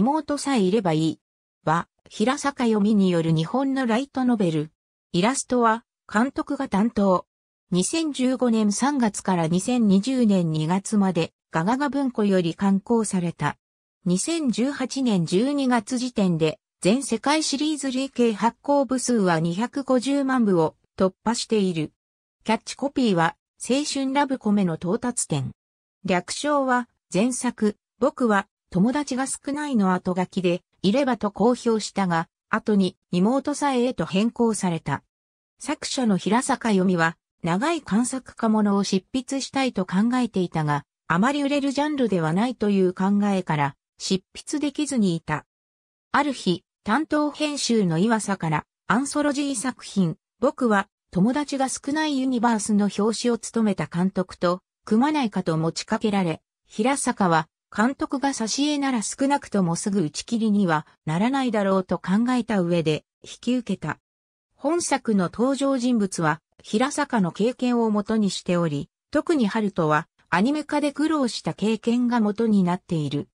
妹さえいればいい。は、平坂読みによる日本のライトノベル。イラストは、監督が担当。2015年3月から2020年2月まで、ガガガ文庫より刊行された。2018年12月時点で、全世界シリーズ累計発行部数は250万部を突破している。キャッチコピーは、青春ラブコメの到達点。略称は、前作、僕は、友達が少ないの後書きで、いればと公表したが、後に妹さえへと変更された。作者の平坂読みは、長い観作家物を執筆したいと考えていたが、あまり売れるジャンルではないという考えから、執筆できずにいた。ある日、担当編集の岩佐から、アンソロジー作品、僕は友達が少ないユニバースの表紙を務めた監督と、組まないかと持ちかけられ、平坂は監督が挿絵なら少なくともすぐ打ち切りにはならないだろうと考えた上で引き受けた。本作の登場人物は平坂の経験をもとにしており、特に春人はアニメ化で苦労した経験が元になっている。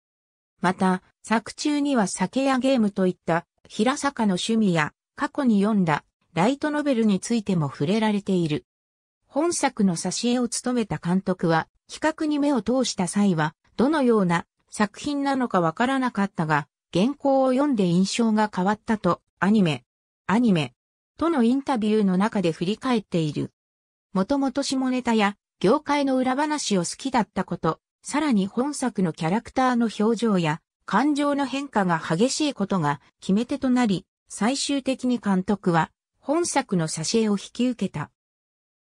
また、作中には酒やゲームといった平坂の趣味や過去に読んだライトノベルについても触れられている。本作の挿絵を務めた監督は企画に目を通した際はどのような作品なのかわからなかったが、原稿を読んで印象が変わったと、アニメ、アニメ、とのインタビューの中で振り返っている。もともと下ネタや業界の裏話を好きだったこと、さらに本作のキャラクターの表情や感情の変化が激しいことが決め手となり、最終的に監督は本作の挿絵を引き受けた。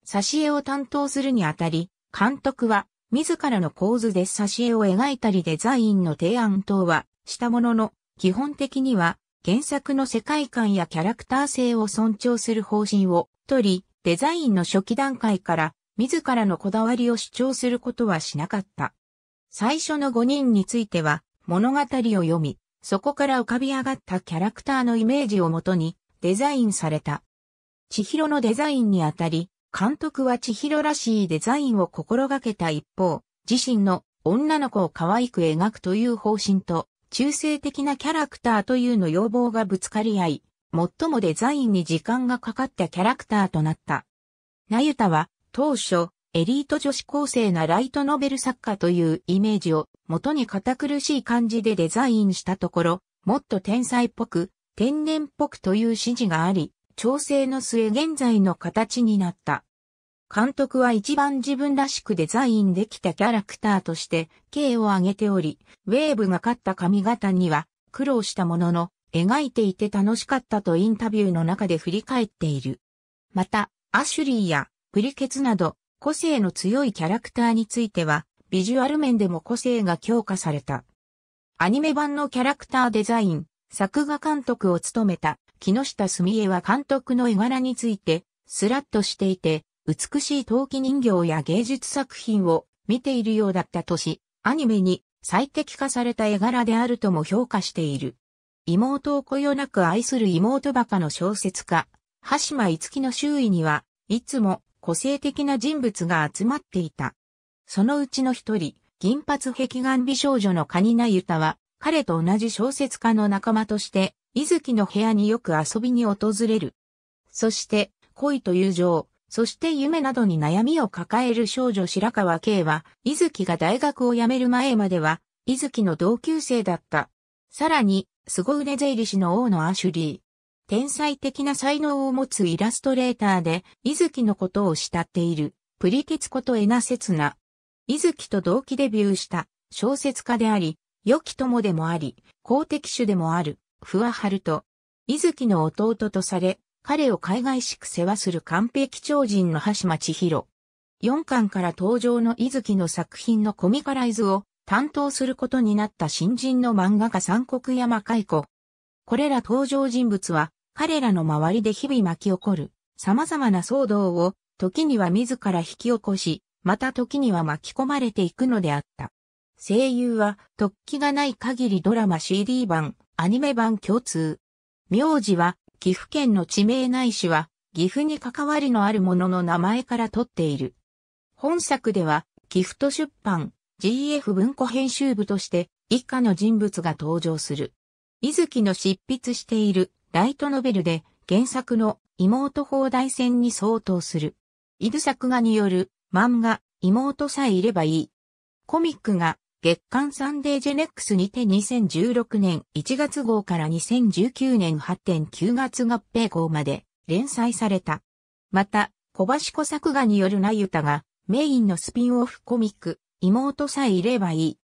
挿絵を担当するにあたり、監督は自らの構図で挿絵を描いたりデザインの提案等はしたものの、基本的には原作の世界観やキャラクター性を尊重する方針をとり、デザインの初期段階から自らのこだわりを主張することはしなかった。最初の5人については物語を読み、そこから浮かび上がったキャラクターのイメージをもとにデザインされた。千尋のデザインにあたり、監督は千尋らしいデザインを心がけた一方、自身の女の子を可愛く描くという方針と、中性的なキャラクターというの要望がぶつかり合い、最もデザインに時間がかかったキャラクターとなった。ナユタは、当初、エリート女子高生なライトノベル作家というイメージを元に堅苦しい感じでデザインしたところ、もっと天才っぽく、天然っぽくという指示があり、調整の末現在の形になった。監督は一番自分らしくデザインできたキャラクターとして K を挙げており、ウェーブが勝った髪型には苦労したものの、描いていて楽しかったとインタビューの中で振り返っている。また、アシュリーやプリケツなど個性の強いキャラクターについては、ビジュアル面でも個性が強化された。アニメ版のキャラクターデザイン、作画監督を務めた木下澄江は監督の絵柄について、スラッとしていて、美しい陶器人形や芸術作品を見ているようだったとし、アニメに最適化された絵柄であるとも評価している。妹をこよなく愛する妹バカの小説家、羽島五木の周囲には、いつも個性的な人物が集まっていた。そのうちの一人、銀髪壁眼美少女のカニナユタは、彼と同じ小説家の仲間として、伊豆の部屋によく遊びに訪れる。そして、恋と友情、そして夢などに悩みを抱える少女白川慶は、伊豆が大学を辞める前までは、伊豆の同級生だった。さらに、凄腕税理士の王のアシュリー。天才的な才能を持つイラストレーターで、伊豆のことを慕っている、プリケツことエナセツナ。伊豆と同期デビューした、小説家であり、良き友でもあり、公的種でもある。不破春と、伊月の弟とされ、彼を海外しく世話する完璧超人の橋町博。4巻から登場の伊月の作品のコミカライズを担当することになった新人の漫画家三国山海子。これら登場人物は彼らの周りで日々巻き起こる様々な騒動を時には自ら引き起こし、また時には巻き込まれていくのであった。声優は突起がない限りドラマ CD 版、アニメ版共通。名字は、岐阜県の地名ないしは、岐阜に関わりのあるものの名前から取っている。本作では、岐阜都出版、GF 文庫編集部として、以下の人物が登場する。伊月の執筆している、ライトノベルで、原作の妹放題戦に相当する。伊豆作画による、漫画、妹さえいればいい。コミックが、月刊サンデージェネックスにて2016年1月号から2019年8.9月合併号まで連載された。また、小橋小作画によるナユタがメインのスピンオフコミック、妹さえいればいい。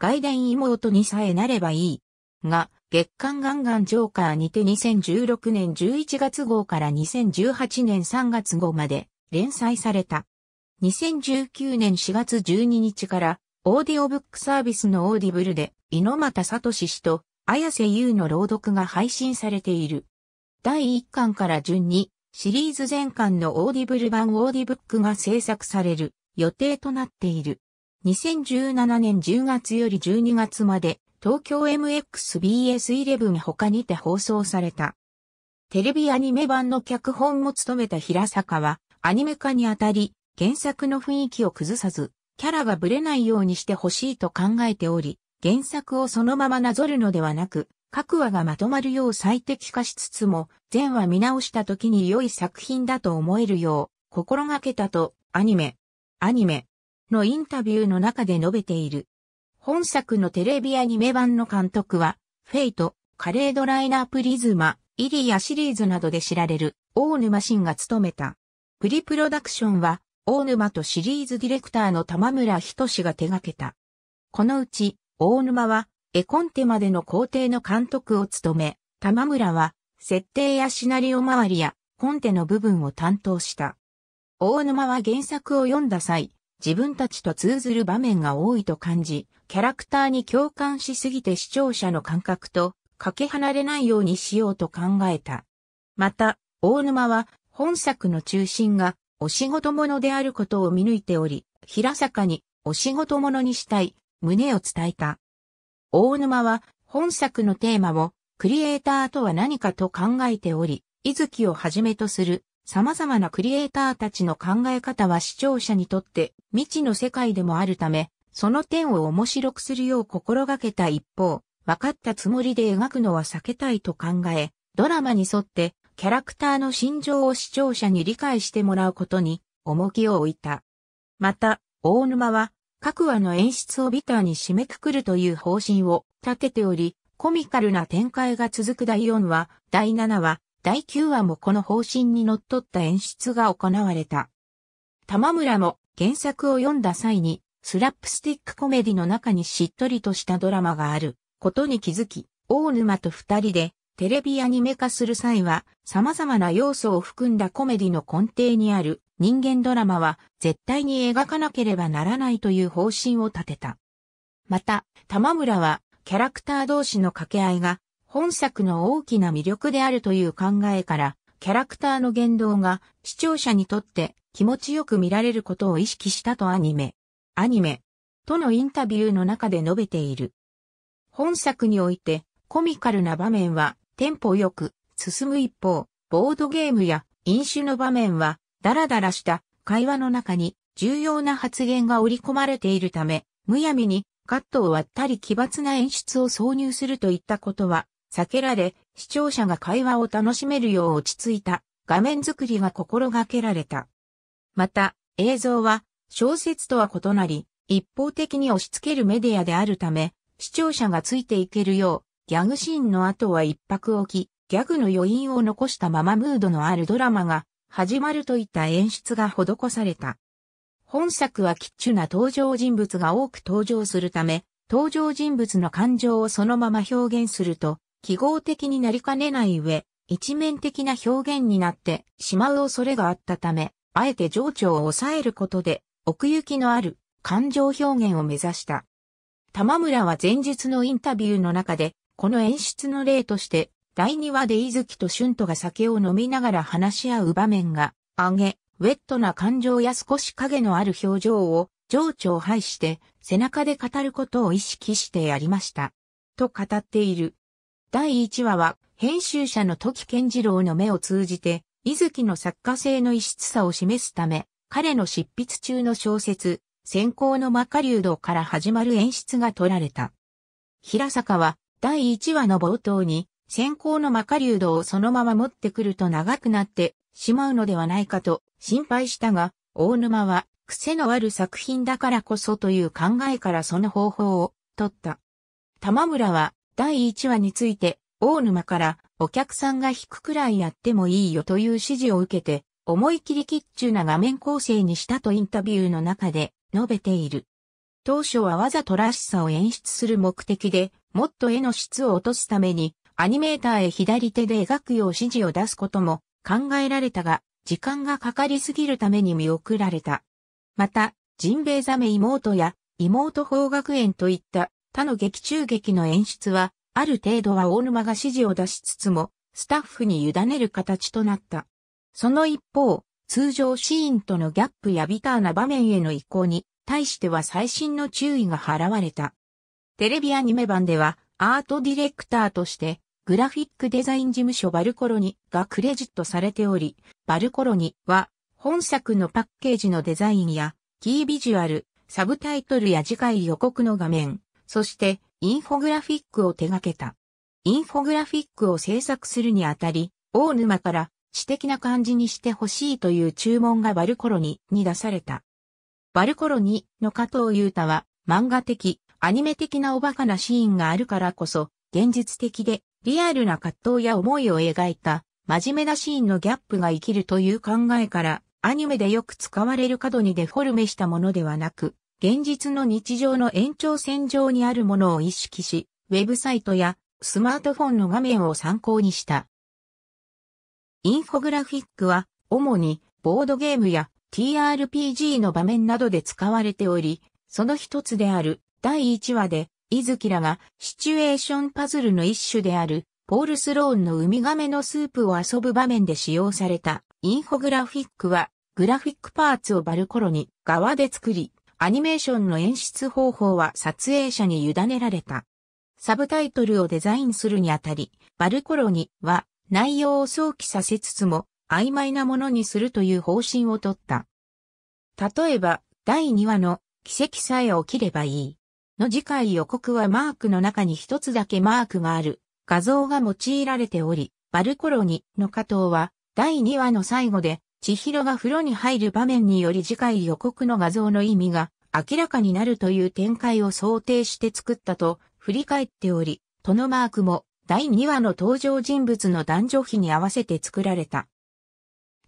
外伝妹にさえなればいい。が、月刊ガンガンジョーカーにて2016年11月号から2018年3月号まで連載された。2019年4月12日からオーディオブックサービスのオーディブルで、猪俣聡氏と、綾瀬優の朗読が配信されている。第1巻から順に、シリーズ全巻のオーディブル版オーディブックが制作される予定となっている。2017年10月より12月まで、東京 MXBS11 他にて放送された。テレビアニメ版の脚本も務めた平坂は、アニメ化にあたり、原作の雰囲気を崩さず、キャラがブレないようにしてほしいと考えており、原作をそのままなぞるのではなく、各話がまとまるよう最適化しつつも、全話見直した時に良い作品だと思えるよう、心がけたと、アニメ、アニメのインタビューの中で述べている。本作のテレビアニメ版の監督は、フェイト、カレードライナープリズマ、イリアシリーズなどで知られる、大沼ンが務めた。プリプロダクションは、大沼とシリーズディレクターの玉村仁が手掛けた。このうち、大沼は、絵コンテまでの工程の監督を務め、玉村は、設定やシナリオ周りや、コンテの部分を担当した。大沼は原作を読んだ際、自分たちと通ずる場面が多いと感じ、キャラクターに共感しすぎて視聴者の感覚とかけ離れないようにしようと考えた。また、大沼は本作の中心がお仕事者であることを見抜いており、平坂にお仕事者にしたい、胸を伝えた。大沼は本作のテーマをクリエイターとは何かと考えており、伊月をはじめとする様々なクリエイターたちの考え方は視聴者にとって未知の世界でもあるため、その点を面白くするよう心がけた一方、分かったつもりで描くのは避けたいと考え、ドラマに沿ってキャラクターの心情を視聴者に理解してもらうことに重きを置いた。また、大沼は各話の演出をビターに締めくくるという方針を立てており、コミカルな展開が続く第4話、第7話、第9話もこの方針に則っった演出が行われた。玉村も原作を読んだ際に、スラップスティックコメディの中にしっとりとしたドラマがあることに気づき、大沼と二人でテレビアニメ化する際は、様々な要素を含んだコメディの根底にある人間ドラマは絶対に描かなければならないという方針を立てた。また、玉村はキャラクター同士の掛け合いが本作の大きな魅力であるという考えから、キャラクターの言動が視聴者にとって気持ちよく見られることを意識したとアニメ、アニメ、とのインタビューの中で述べている。本作においてコミカルな場面はテンポよく進む一方、ボードゲームや飲酒の場面は、ダラダラした会話の中に重要な発言が織り込まれているため、むやみにカットを割ったり奇抜な演出を挿入するといったことは避けられ、視聴者が会話を楽しめるよう落ち着いた画面作りが心がけられた。また、映像は小説とは異なり、一方的に押し付けるメディアであるため、視聴者がついていけるよう、ギャグシーンの後は一泊置き、ギャグの余韻を残したままムードのあるドラマが始まるといった演出が施された。本作はキッチュな登場人物が多く登場するため、登場人物の感情をそのまま表現すると、記号的になりかねない上、一面的な表現になってしまう恐れがあったため、あえて情緒を抑えることで、奥行きのある感情表現を目指した。玉村は前日のインタビューの中で、この演出の例として、第2話で伊月と俊斗が酒を飲みながら話し合う場面が、あげ、ウェットな感情や少し影のある表情を、情緒を排して、背中で語ることを意識してやりました。と語っている。第1話は、編集者の時健次郎の目を通じて、伊月の作家性の異質さを示すため、彼の執筆中の小説、先行の魔下竜動から始まる演出が取られた。平坂は、第1話の冒頭に、先行のマリュードをそのまま持ってくると長くなってしまうのではないかと心配したが、大沼は癖のある作品だからこそという考えからその方法を取った。玉村は第1話について大沼からお客さんが引くくらいやってもいいよという指示を受けて思い切りキッチュな画面構成にしたとインタビューの中で述べている。当初はわざとらしさを演出する目的でもっと絵の質を落とすために、アニメーターへ左手で描くよう指示を出すことも考えられたが、時間がかかりすぎるために見送られた。また、ジンベエザメ妹や妹方学園といった他の劇中劇の演出は、ある程度は大沼が指示を出しつつも、スタッフに委ねる形となった。その一方、通常シーンとのギャップやビターな場面への移行に対しては最新の注意が払われた。テレビアニメ版では、アートディレクターとして、グラフィックデザイン事務所バルコロニがクレジットされており、バルコロニは、本作のパッケージのデザインや、キービジュアル、サブタイトルや次回予告の画面、そしてインフォグラフィックを手掛けた。インフォグラフィックを制作するにあたり、大沼から知的な感じにしてほしいという注文がバルコロニに出された。バルコロニの加藤優太は漫画的、アニメ的なおバカなシーンがあるからこそ、現実的でリアルな葛藤や思いを描いた、真面目なシーンのギャップが生きるという考えから、アニメでよく使われる角にデフォルメしたものではなく、現実の日常の延長線上にあるものを意識し、ウェブサイトやスマートフォンの画面を参考にした。インフォグラフィックは、主にボードゲームや TRPG の場面などで使われており、その一つである第1話で、イズキラがシチュエーションパズルの一種である、ポール・スローンのウミガメのスープを遊ぶ場面で使用されたインフォグラフィックは、グラフィックパーツをバルコロに側で作り、アニメーションの演出方法は撮影者に委ねられた。サブタイトルをデザインするにあたり、バルコロニは内容を想起させつつも曖昧なものにするという方針をとった。例えば、第2話の奇跡さえ起きればいい。の次回予告はマークの中に一つだけマークがある画像が用いられており、バルコロニの加藤は第2話の最後で千尋が風呂に入る場面により次回予告の画像の意味が明らかになるという展開を想定して作ったと振り返っており、とのマークも第2話の登場人物の男女比に合わせて作られた。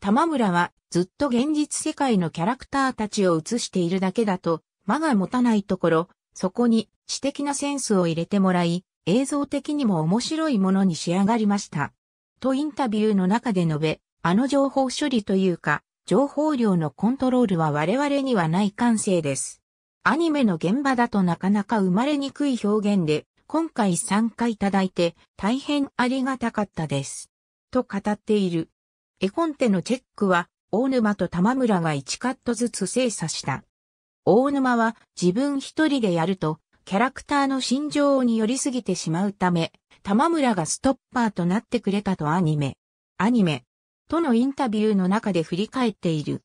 玉村はずっと現実世界のキャラクターたちを映しているだけだと間が持たないところ、そこに知的なセンスを入れてもらい、映像的にも面白いものに仕上がりました。とインタビューの中で述べ、あの情報処理というか、情報量のコントロールは我々にはない感性です。アニメの現場だとなかなか生まれにくい表現で、今回参加いただいて大変ありがたかったです。と語っている。絵コンテのチェックは、大沼と玉村が1カットずつ精査した。大沼は自分一人でやると、キャラクターの心情に寄りすぎてしまうため、玉村がストッパーとなってくれたとアニメ、アニメ、とのインタビューの中で振り返っている。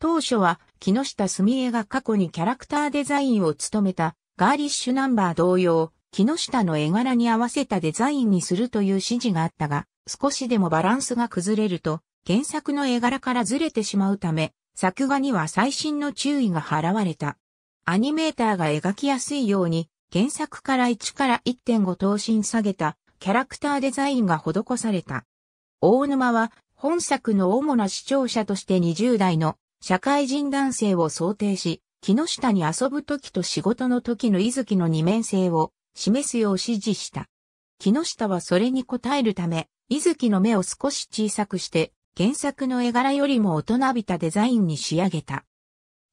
当初は木下澄江が過去にキャラクターデザインを務めたガーリッシュナンバー同様、木下の絵柄に合わせたデザインにするという指示があったが、少しでもバランスが崩れると、原作の絵柄からずれてしまうため、作画には最新の注意が払われた。アニメーターが描きやすいように、原作から1から1.5等身下げたキャラクターデザインが施された。大沼は本作の主な視聴者として20代の社会人男性を想定し、木下に遊ぶ時と仕事の時の伊月の二面性を示すよう指示した。木下はそれに応えるため、伊月の目を少し小さくして、原作の絵柄よりも大人びたデザインに仕上げた。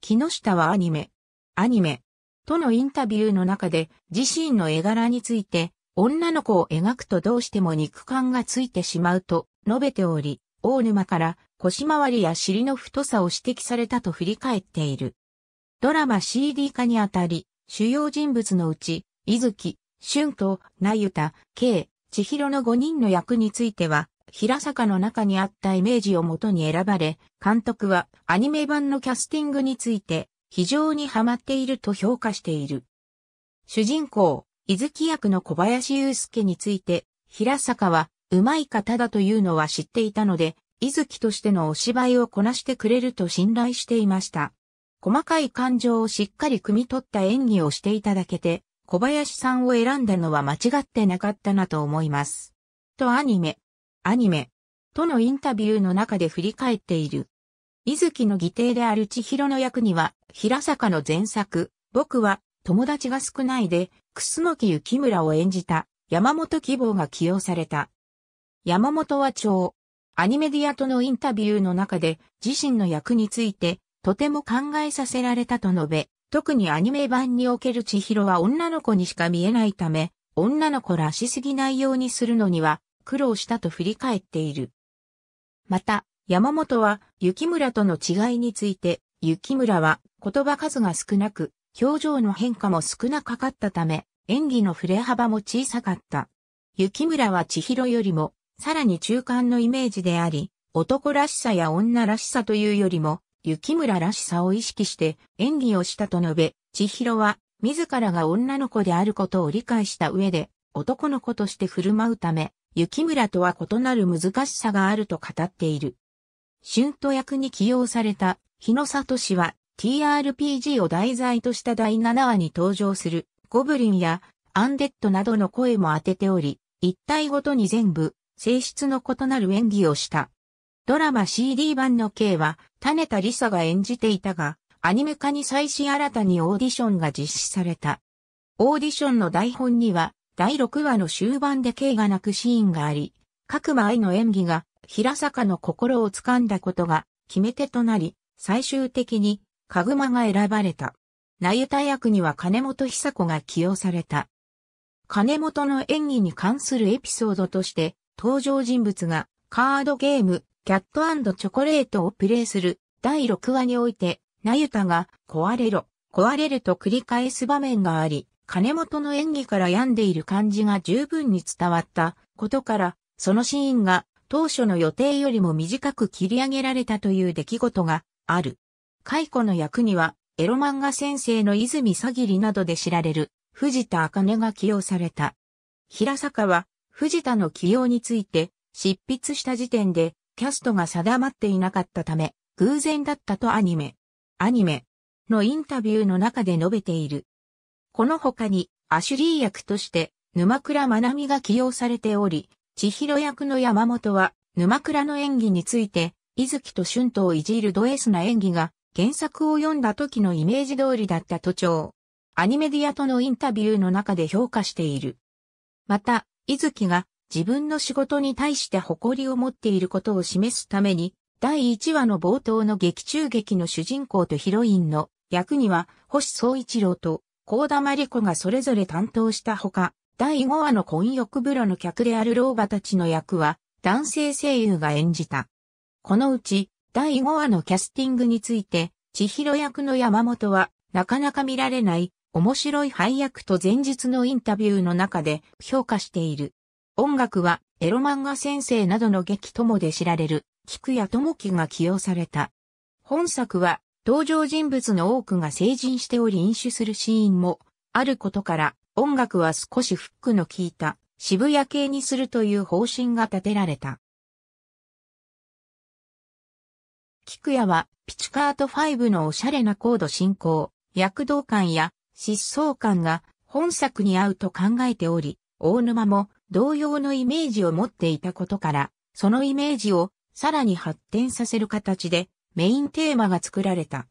木下はアニメ、アニメ、とのインタビューの中で自身の絵柄について、女の子を描くとどうしても肉感がついてしまうと述べており、大沼から腰回りや尻の太さを指摘されたと振り返っている。ドラマ CD 化にあたり、主要人物のうち、伊月、木、春と、なゆた、けい、千尋の5人の役については、平坂の中にあったイメージをもとに選ばれ、監督はアニメ版のキャスティングについて非常にハマっていると評価している。主人公、伊月役の小林祐介について、平坂はうまい方だというのは知っていたので、伊月としてのお芝居をこなしてくれると信頼していました。細かい感情をしっかり汲み取った演技をしていただけて、小林さんを選んだのは間違ってなかったなと思います。とアニメ、アニメ、とのインタビューの中で振り返っている。伊豆の義弟である千尋の役には、平坂の前作、僕は友達が少ないで、楠木幸村を演じた山本希望が起用された。山本は長、アニメディアとのインタビューの中で自身の役についてとても考えさせられたと述べ、特にアニメ版における千尋は女の子にしか見えないため、女の子らしすぎないようにするのには苦労したと振り返っている。また、山本は雪村との違いについて、雪村は言葉数が少なく、表情の変化も少なかったため、演技の振れ幅も小さかった。雪村は千尋よりも、さらに中間のイメージであり、男らしさや女らしさというよりも、雪村らしさを意識して演技をしたと述べ、千尋は自らが女の子であることを理解した上で、男の子として振る舞うため、雪村とは異なる難しさがあると語っている。春都役に起用された日野里氏は TRPG を題材とした第7話に登場するゴブリンやアンデッドなどの声も当てており、一体ごとに全部性質の異なる演技をした。ドラマ CD 版の K は種田理沙が演じていたが、アニメ化に際し新たにオーディションが実施された。オーディションの台本には第6話の終盤で K が泣くシーンがあり、各前愛の演技が平坂の心を掴んだことが決め手となり、最終的にかぐまが選ばれた。ナユタ役には金本久子が起用された。金本の演技に関するエピソードとして、登場人物がカードゲーム、キャットチョコレートをプレイする第6話において、ナユタが壊れろ、壊れると繰り返す場面があり、金本の演技から病んでいる感じが十分に伝わったことから、そのシーンが当初の予定よりも短く切り上げられたという出来事がある。解雇の役には、エロ漫画先生の泉さぎりなどで知られる藤田茜が起用された。平坂は藤田の起用について執筆した時点でキャストが定まっていなかったため偶然だったとアニメ、アニメのインタビューの中で述べている。この他に、アシュリー役として、沼倉学美が起用されており、千尋役の山本は、沼倉の演技について、伊月と春とをいじるドエスな演技が、原作を読んだ時のイメージ通りだったと長。アニメディアとのインタビューの中で評価している。また、伊月が自分の仕事に対して誇りを持っていることを示すために、第1話の冒頭の劇中劇の主人公とヒロインの役には星総一郎と高田真理子がそれぞれ担当したほか、第5話の婚欲風呂の客である老婆たちの役は男性声優が演じた。このうち、第5話のキャスティングについて、千尋役の山本は、なかなか見られない、面白い配役と前日のインタビューの中で評価している。音楽は、エロ漫画先生などの劇友で知られる、菊谷智樹が起用された。本作は、登場人物の多くが成人しており飲酒するシーンもあることから音楽は少しフックの効いた渋谷系にするという方針が立てられた。菊谷はピチカート5のおしゃれなコード進行、躍動感や疾走感が本作に合うと考えており、大沼も同様のイメージを持っていたことから、そのイメージをさらに発展させる形でメインテーマが作られた。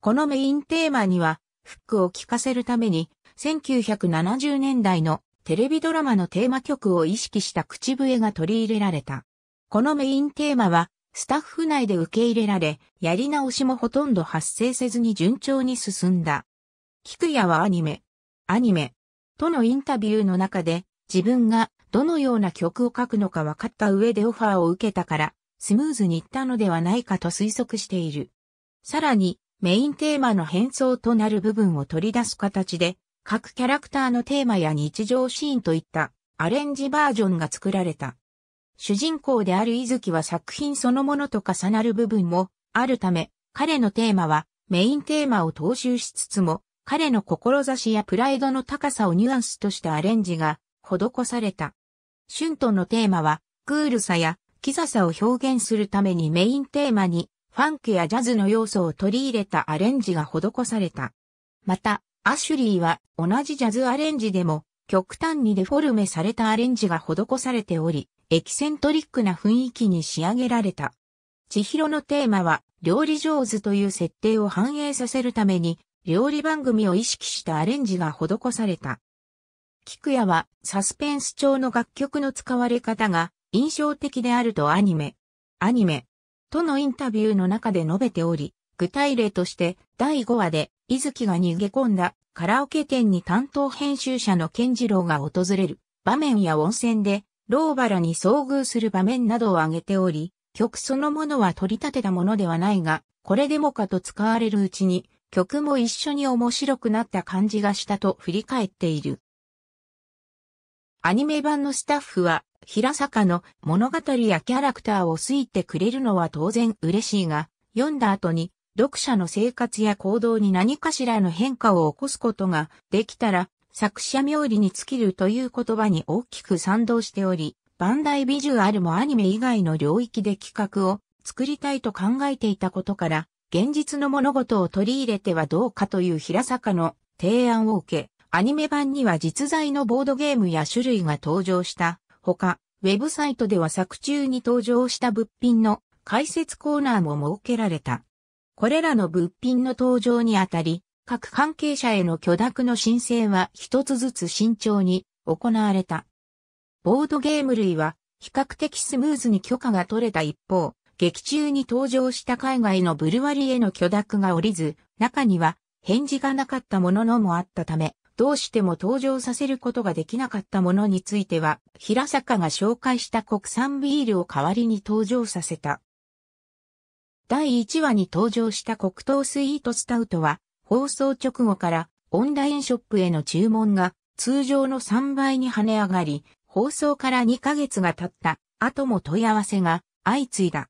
このメインテーマには、フックを聴かせるために、1970年代のテレビドラマのテーマ曲を意識した口笛が取り入れられた。このメインテーマは、スタッフ内で受け入れられ、やり直しもほとんど発生せずに順調に進んだ。菊谷はアニメ、アニメ、とのインタビューの中で、自分がどのような曲を書くのか分かった上でオファーを受けたから、スムーズにいったのではないかと推測している。さらに、メインテーマの変装となる部分を取り出す形で、各キャラクターのテーマや日常シーンといったアレンジバージョンが作られた。主人公である伊月は作品そのものと重なる部分もあるため、彼のテーマはメインテーマを踏襲しつつも、彼の志やプライドの高さをニュアンスとしたアレンジが施された。シュトンのテーマは、クールさやきざさを表現するためにメインテーマにファンクやジャズの要素を取り入れたアレンジが施された。また、アシュリーは同じジャズアレンジでも極端にデフォルメされたアレンジが施されており、エキセントリックな雰囲気に仕上げられた。千尋のテーマは料理上手という設定を反映させるために料理番組を意識したアレンジが施された。菊ヤはサスペンス調の楽曲の使われ方が印象的であるとアニメ、アニメ、とのインタビューの中で述べており、具体例として第5話で、伊月が逃げ込んだカラオケ店に担当編集者の健次郎が訪れる場面や温泉で、老原に遭遇する場面などを挙げており、曲そのものは取り立てたものではないが、これでもかと使われるうちに、曲も一緒に面白くなった感じがしたと振り返っている。アニメ版のスタッフは、平坂の物語やキャラクターを好いてくれるのは当然嬉しいが、読んだ後に読者の生活や行動に何かしらの変化を起こすことができたら、作者冥利に尽きるという言葉に大きく賛同しており、バンダイビジュアルもアニメ以外の領域で企画を作りたいと考えていたことから、現実の物事を取り入れてはどうかという平坂の提案を受け、アニメ版には実在のボードゲームや種類が登場した。ほか、ウェブサイトでは作中に登場した物品の解説コーナーも設けられた。これらの物品の登場にあたり、各関係者への許諾の申請は一つずつ慎重に行われた。ボードゲーム類は比較的スムーズに許可が取れた一方、劇中に登場した海外のブルワリへの許諾が下りず、中には返事がなかったもののもあったため、どうしても登場させることができなかったものについては、平坂が紹介した国産ビールを代わりに登場させた。第1話に登場した黒糖スイートスタウトは、放送直後からオンラインショップへの注文が通常の3倍に跳ね上がり、放送から2ヶ月が経った後も問い合わせが相次いだ。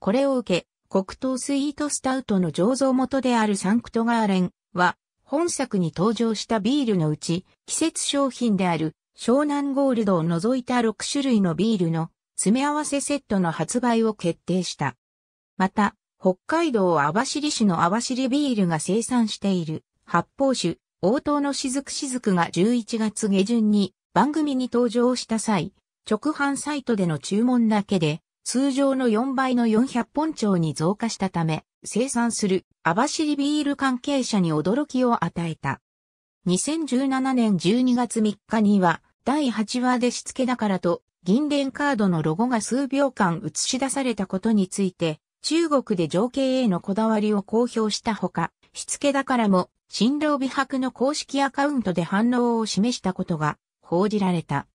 これを受け、黒糖スイートスタウトの醸造元であるサンクトガーレンは本作に登場したビールのうち、季節商品である湘南ゴールドを除いた6種類のビールの詰め合わせセットの発売を決定した。また、北海道網走市の網走ビールが生産している発泡酒、応答のしずくしずくが11月下旬に番組に登場した際、直販サイトでの注文だけで通常の4倍の400本超に増加したため、生産する網走ビール関係者に驚きを与えた。2017年12月3日には第8話でしつけだからと銀連カードのロゴが数秒間映し出されたことについて中国で情景へのこだわりを公表したほか、しつけだからも新郎美白の公式アカウントで反応を示したことが報じられた。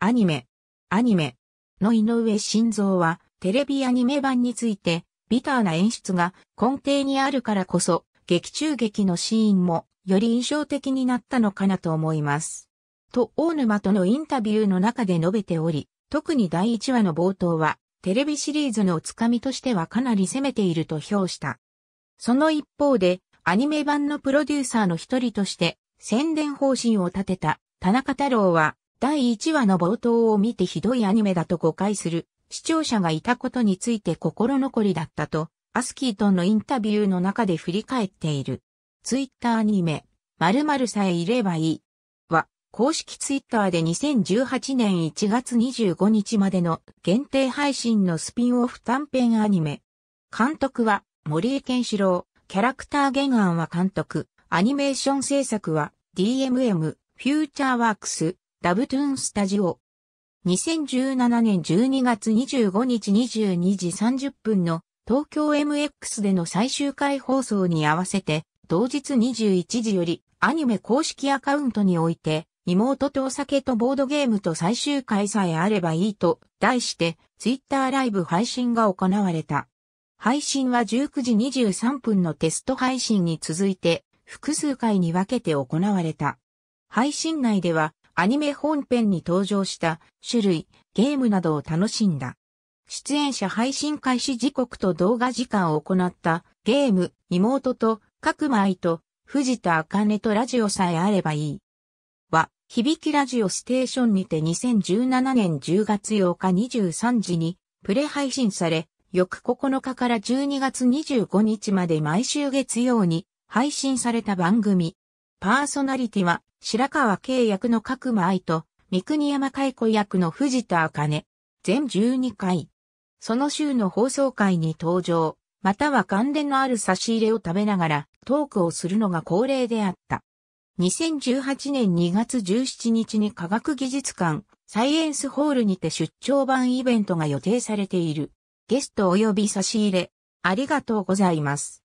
アニメ、アニメの井上晋三はテレビアニメ版についてビターな演出が根底にあるからこそ、劇中劇のシーンもより印象的になったのかなと思います。と大沼とのインタビューの中で述べており、特に第1話の冒頭は、テレビシリーズのつかみとしてはかなり攻めていると評した。その一方で、アニメ版のプロデューサーの一人として、宣伝方針を立てた田中太郎は、第1話の冒頭を見てひどいアニメだと誤解する視聴者がいたことについて心残りだったと、アスキーとのインタビューの中で振り返っている。ツイッターアニメ、〇〇さえいればいい。は、公式ツイッターで2018年1月25日までの限定配信のスピンオフ短編アニメ。監督は森江健志郎、キャラクター原案は監督、アニメーション制作は DMM、フューチャーワークス、ダブトゥーンスタジオ。2017年12月25日22時30分の東京 MX での最終回放送に合わせて、同日21時よりアニメ公式アカウントにおいて、妹とお酒とボードゲームと最終回さえあればいいと題して、ツイッターライブ配信が行われた。配信は19時23分のテスト配信に続いて、複数回に分けて行われた。配信内では、アニメ本編に登場した種類、ゲームなどを楽しんだ。出演者配信開始時刻と動画時間を行ったゲーム、妹と、各枚と、藤田茜とラジオさえあればいい。は、響きラジオステーションにて2017年10月8日23時にプレ配信され、翌9日から12月25日まで毎週月曜に配信された番組、パーソナリティは、白川慶役の角間愛と、三国山海子役の藤田茜。全12回。その週の放送会に登場、または関連のある差し入れを食べながらトークをするのが恒例であった。2018年2月17日に科学技術館、サイエンスホールにて出張版イベントが予定されている。ゲスト及び差し入れ、ありがとうございます。